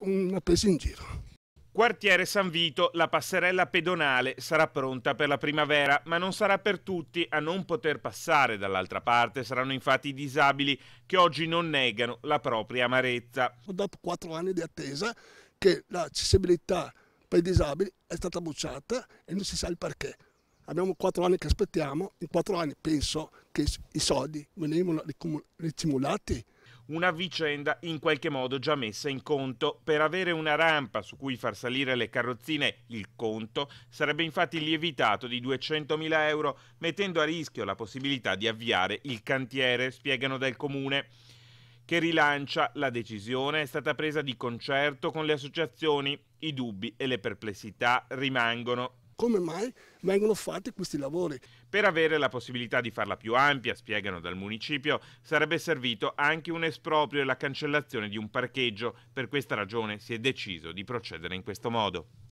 una presa in giro. Quartiere San Vito, la passerella pedonale sarà pronta per la primavera, ma non sarà per tutti a non poter passare dall'altra parte. Saranno infatti i disabili che oggi non negano la propria amarezza. Dopo quattro anni di attesa che l'accessibilità per i disabili è stata bocciata e non si sa il perché. Abbiamo quattro anni che aspettiamo, in quattro anni penso che i soldi venivano ricimulati una vicenda in qualche modo già messa in conto. Per avere una rampa su cui far salire le carrozzine, il conto sarebbe infatti lievitato di 200.000 euro, mettendo a rischio la possibilità di avviare il cantiere, spiegano dal comune che rilancia la decisione è stata presa di concerto con le associazioni. I dubbi e le perplessità rimangono come mai vengono fatti questi lavori. Per avere la possibilità di farla più ampia, spiegano dal municipio, sarebbe servito anche un esproprio e la cancellazione di un parcheggio. Per questa ragione si è deciso di procedere in questo modo.